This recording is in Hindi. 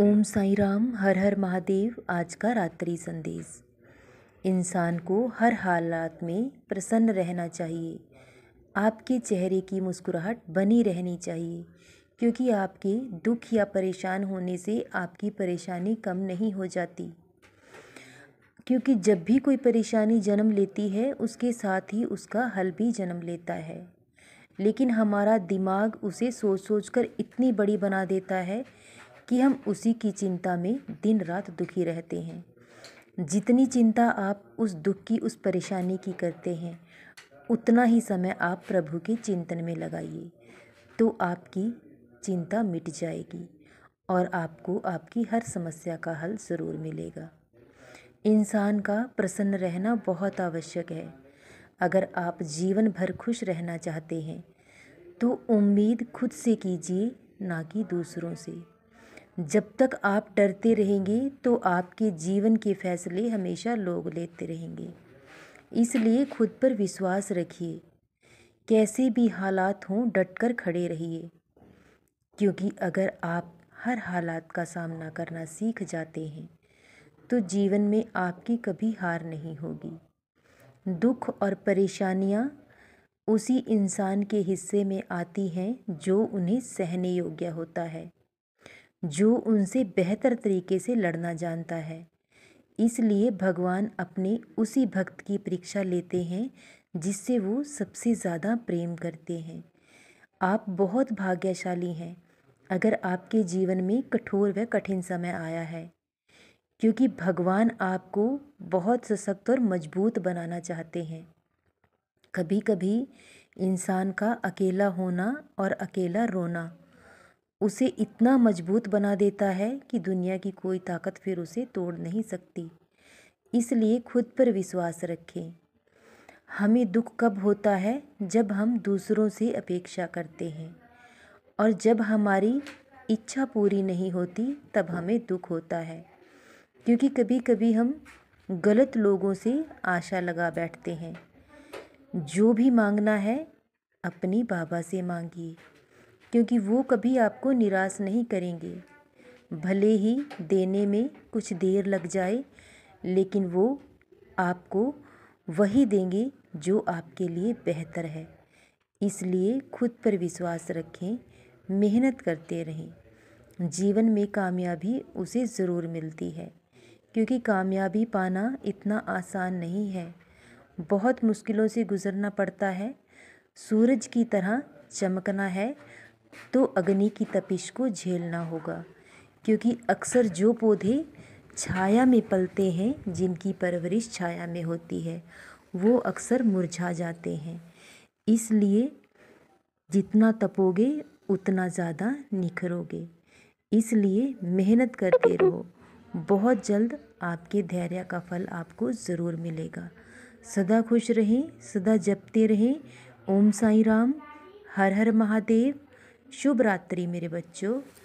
ओम साई राम हर हर महादेव आज का रात्रि संदेश इंसान को हर हालात में प्रसन्न रहना चाहिए आपके चेहरे की मुस्कुराहट बनी रहनी चाहिए क्योंकि आपके दुख या परेशान होने से आपकी परेशानी कम नहीं हो जाती क्योंकि जब भी कोई परेशानी जन्म लेती है उसके साथ ही उसका हल भी जन्म लेता है लेकिन हमारा दिमाग उसे सोच सोच कर इतनी बड़ी बना देता है कि हम उसी की चिंता में दिन रात दुखी रहते हैं जितनी चिंता आप उस दुख की उस परेशानी की करते हैं उतना ही समय आप प्रभु के चिंतन में लगाइए तो आपकी चिंता मिट जाएगी और आपको आपकी हर समस्या का हल ज़रूर मिलेगा इंसान का प्रसन्न रहना बहुत आवश्यक है अगर आप जीवन भर खुश रहना चाहते हैं तो उम्मीद खुद से कीजिए ना कि दूसरों से जब तक आप डरते रहेंगे तो आपके जीवन के फैसले हमेशा लोग लेते रहेंगे इसलिए खुद पर विश्वास रखिए कैसे भी हालात हों डटकर खड़े रहिए क्योंकि अगर आप हर हालात का सामना करना सीख जाते हैं तो जीवन में आपकी कभी हार नहीं होगी दुख और परेशानियाँ उसी इंसान के हिस्से में आती हैं जो उन्हें सहने योग्य होता है जो उनसे बेहतर तरीके से लड़ना जानता है इसलिए भगवान अपने उसी भक्त की परीक्षा लेते हैं जिससे वो सबसे ज़्यादा प्रेम करते हैं आप बहुत भाग्यशाली हैं अगर आपके जीवन में कठोर व कठिन समय आया है क्योंकि भगवान आपको बहुत सशक्त और मजबूत बनाना चाहते हैं कभी कभी इंसान का अकेला होना और अकेला रोना उसे इतना मजबूत बना देता है कि दुनिया की कोई ताकत फिर उसे तोड़ नहीं सकती इसलिए खुद पर विश्वास रखें हमें दुख कब होता है जब हम दूसरों से अपेक्षा करते हैं और जब हमारी इच्छा पूरी नहीं होती तब हमें दुख होता है क्योंकि कभी कभी हम गलत लोगों से आशा लगा बैठते हैं जो भी मांगना है अपनी बाबा से मांगिए क्योंकि वो कभी आपको निराश नहीं करेंगे भले ही देने में कुछ देर लग जाए लेकिन वो आपको वही देंगे जो आपके लिए बेहतर है इसलिए खुद पर विश्वास रखें मेहनत करते रहें जीवन में कामयाबी उसे ज़रूर मिलती है क्योंकि कामयाबी पाना इतना आसान नहीं है बहुत मुश्किलों से गुज़रना पड़ता है सूरज की तरह चमकना है तो अग्नि की तपिश को झेलना होगा क्योंकि अक्सर जो पौधे छाया में पलते हैं जिनकी परवरिश छाया में होती है वो अक्सर मुरझा जाते हैं इसलिए जितना तपोगे उतना ज़्यादा निखरोगे इसलिए मेहनत करते रहो बहुत जल्द आपके धैर्य का फल आपको ज़रूर मिलेगा सदा खुश रहें सदा जपते रहें ओम साई राम हर हर महादेव शुभ रात्रि मेरे बच्चों